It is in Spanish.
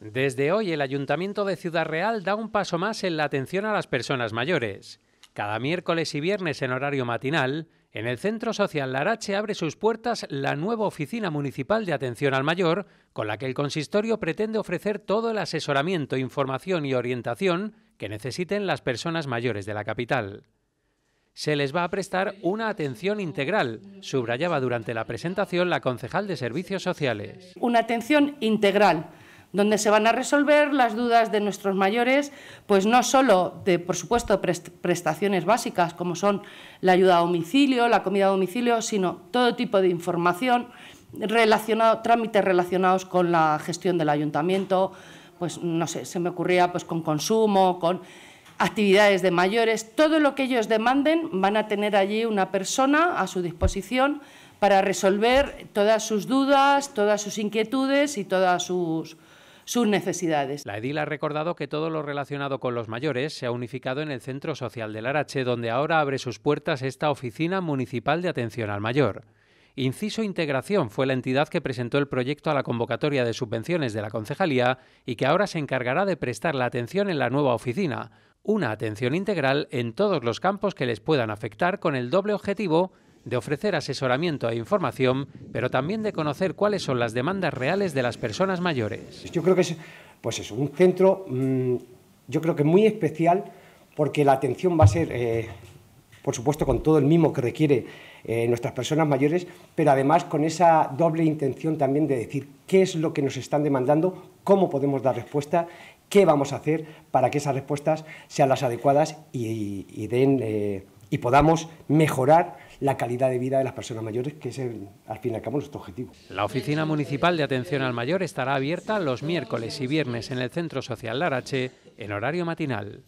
Desde hoy el Ayuntamiento de Ciudad Real da un paso más en la atención a las personas mayores. Cada miércoles y viernes en horario matinal, en el Centro Social Larache abre sus puertas la nueva Oficina Municipal de Atención al Mayor, con la que el consistorio pretende ofrecer todo el asesoramiento, información y orientación que necesiten las personas mayores de la capital. Se les va a prestar una atención integral, subrayaba durante la presentación la concejal de Servicios Sociales. Una atención integral donde se van a resolver las dudas de nuestros mayores, pues no solo de, por supuesto, prestaciones básicas como son la ayuda a domicilio, la comida a domicilio, sino todo tipo de información, relacionado, trámites relacionados con la gestión del ayuntamiento, pues no sé, se me ocurría pues con consumo, con actividades de mayores, todo lo que ellos demanden van a tener allí una persona a su disposición para resolver todas sus dudas, todas sus inquietudes y todas sus, sus necesidades. La edil ha recordado que todo lo relacionado con los mayores se ha unificado en el Centro Social del Arache, donde ahora abre sus puertas esta Oficina Municipal de Atención al Mayor. Inciso Integración fue la entidad que presentó el proyecto a la convocatoria de subvenciones de la concejalía y que ahora se encargará de prestar la atención en la nueva oficina, una atención integral en todos los campos que les puedan afectar con el doble objetivo de ofrecer asesoramiento e información, pero también de conocer cuáles son las demandas reales de las personas mayores. Pues yo creo que es, pues es un centro, mm, yo creo que muy especial, porque la atención va a ser, eh, por supuesto, con todo el mismo que requiere eh, nuestras personas mayores, pero además con esa doble intención también de decir qué es lo que nos están demandando, cómo podemos dar respuesta qué vamos a hacer para que esas respuestas sean las adecuadas y, den eh, y podamos mejorar la calidad de vida de las personas mayores, que es al fin y al cabo nuestro objetivo. La Oficina Municipal de Atención al Mayor estará abierta los miércoles y viernes en el Centro Social Larache en horario matinal.